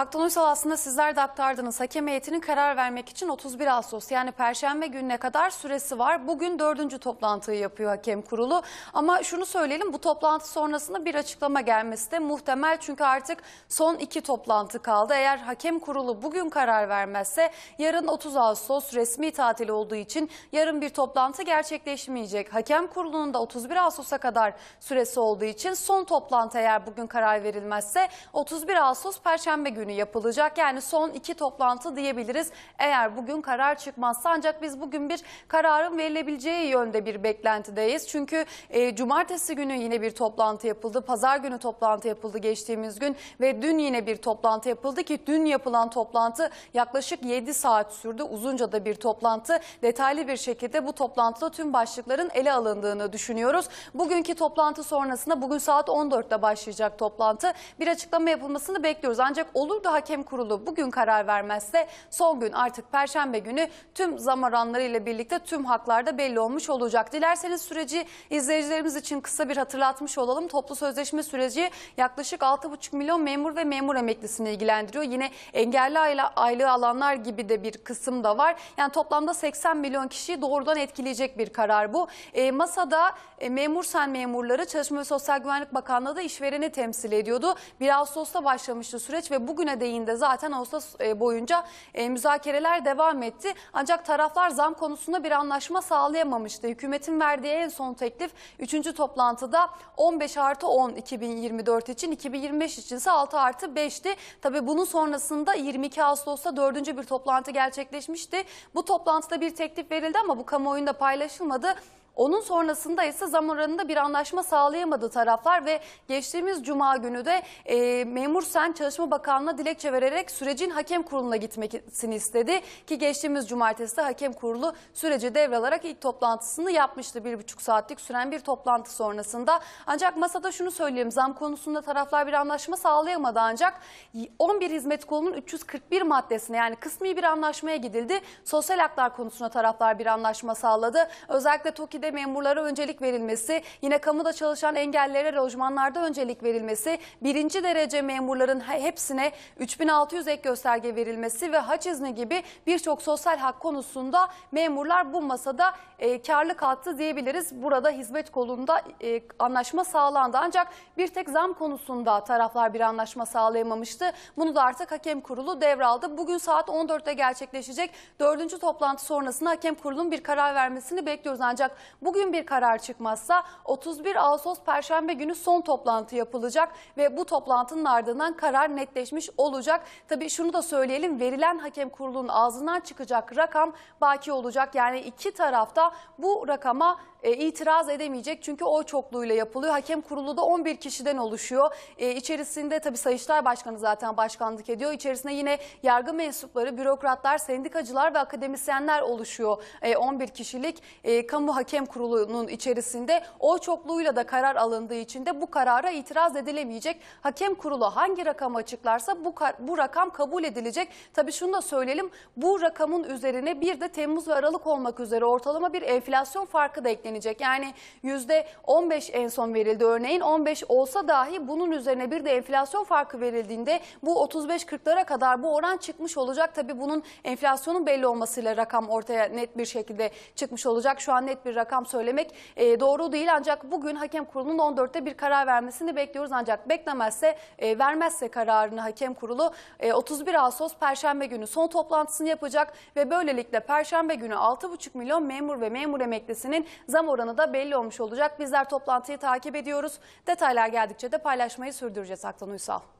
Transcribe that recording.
Aktan Uysal aslında sizler de aktardınız. Hakem heyetinin karar vermek için 31 Ağustos yani Perşembe gününe kadar süresi var. Bugün dördüncü toplantıyı yapıyor hakem kurulu. Ama şunu söyleyelim bu toplantı sonrasında bir açıklama gelmesi de muhtemel. Çünkü artık son iki toplantı kaldı. Eğer hakem kurulu bugün karar vermezse yarın 30 Ağustos resmi tatil olduğu için yarın bir toplantı gerçekleşmeyecek. Hakem kurulunun da 31 Ağustos'a kadar süresi olduğu için son toplantı eğer bugün karar verilmezse 31 Ağustos Perşembe günü günü yapılacak. Yani son iki toplantı diyebiliriz eğer bugün karar çıkmazsa. Ancak biz bugün bir kararın verilebileceği yönde bir beklentideyiz. Çünkü e, cumartesi günü yine bir toplantı yapıldı. Pazar günü toplantı yapıldı geçtiğimiz gün ve dün yine bir toplantı yapıldı ki dün yapılan toplantı yaklaşık 7 saat sürdü. Uzunca da bir toplantı. Detaylı bir şekilde bu toplantıda tüm başlıkların ele alındığını düşünüyoruz. Bugünkü toplantı sonrasında bugün saat 14'te başlayacak toplantı. Bir açıklama yapılmasını bekliyoruz. Ancak olur Burada hakem kurulu bugün karar vermezse son gün artık perşembe günü tüm zam ile birlikte tüm haklarda belli olmuş olacak. Dilerseniz süreci izleyicilerimiz için kısa bir hatırlatmış olalım. Toplu sözleşme süreci yaklaşık 6,5 milyon memur ve memur emeklisini ilgilendiriyor. Yine engelli aile, aylığı alanlar gibi de bir kısım da var. Yani toplamda 80 milyon kişiyi doğrudan etkileyecek bir karar bu. E, masada e, memur sen memurları Çalışma ve Sosyal Güvenlik Bakanlığı da işvereni temsil ediyordu. 1 Ağustos'ta başlamıştı süreç ve bugün bugüne değin de zaten Ağustos e, boyunca e, müzakereler devam etti. Ancak taraflar zam konusunda bir anlaşma sağlayamamıştı. Hükümetin verdiği en son teklif 3. toplantıda 15 artı 10 2024 için 2025 içinse 6 artı 5'ti. Tabii bunun sonrasında 22 Ağustos'ta 4. bir toplantı gerçekleşmişti. Bu toplantıda bir teklif verildi ama bu kamuoyunda paylaşılmadı. Onun sonrasında ise zam oranında bir anlaşma sağlayamadı taraflar ve geçtiğimiz cuma günü de e, Memur Sen Çalışma Bakanlığı'na dilekçe vererek sürecin hakem kuruluna gitmesini istedi. Ki geçtiğimiz cumartesi de hakem kurulu süreci devralarak ilk toplantısını yapmıştı. Bir buçuk saatlik süren bir toplantı sonrasında. Ancak masada şunu söyleyeyim zam konusunda taraflar bir anlaşma sağlayamadı ancak 11 hizmet kolunun 341 maddesine yani kısmi bir anlaşmaya gidildi. Sosyal haklar konusunda taraflar bir anlaşma sağladı. Özellikle TOKİ'de memurlara öncelik verilmesi, yine kamuda çalışan engellilere lojmanlarda öncelik verilmesi, birinci derece memurların hepsine 3600 ek gösterge verilmesi ve haç izni gibi birçok sosyal hak konusunda memurlar bu masada e, karlı kalktı diyebiliriz. Burada hizmet kolunda e, anlaşma sağlandı. Ancak bir tek zam konusunda taraflar bir anlaşma sağlayamamıştı. Bunu da artık hakem kurulu devraldı. Bugün saat 14'te gerçekleşecek 4. toplantı sonrasında hakem kurulunun bir karar vermesini bekliyoruz. Ancak Bugün bir karar çıkmazsa 31 Ağustos Perşembe günü son toplantı yapılacak ve bu toplantının ardından karar netleşmiş olacak. Tabii şunu da söyleyelim verilen hakem kurulunun ağzından çıkacak rakam baki olacak. Yani iki tarafta bu rakama e, itiraz edemeyecek çünkü o çokluğuyla yapılıyor. Hakem kurulu da 11 kişiden oluşuyor. E, içerisinde tabii Sayıştay Başkanı zaten başkanlık ediyor. İçerisinde yine yargı mensupları, bürokratlar, sendikacılar ve akademisyenler oluşuyor. E, 11 kişilik e, kamu hakem hakem kurulunun içerisinde oy çokluğuyla da karar alındığı için de bu karara itiraz edilemeyecek. Hakem kurulu hangi rakam açıklarsa bu, bu rakam kabul edilecek. Tabii şunu da söyleyelim bu rakamın üzerine bir de Temmuz ve Aralık olmak üzere ortalama bir enflasyon farkı da eklenecek. Yani %15 en son verildi örneğin 15 olsa dahi bunun üzerine bir de enflasyon farkı verildiğinde bu 35-40'lara kadar bu oran çıkmış olacak. Tabii bunun enflasyonun belli olmasıyla rakam ortaya net bir şekilde çıkmış olacak. Şu an net bir rakam rakam söylemek e, doğru değil. Ancak bugün hakem kurulunun 14'te bir karar vermesini bekliyoruz. Ancak beklemezse e, vermezse kararını hakem kurulu e, 31 Ağustos Perşembe günü son toplantısını yapacak ve böylelikle Perşembe günü 6,5 milyon memur ve memur emeklisinin zam oranı da belli olmuş olacak. Bizler toplantıyı takip ediyoruz. Detaylar geldikçe de paylaşmayı sürdüreceğiz Aklan Uysal.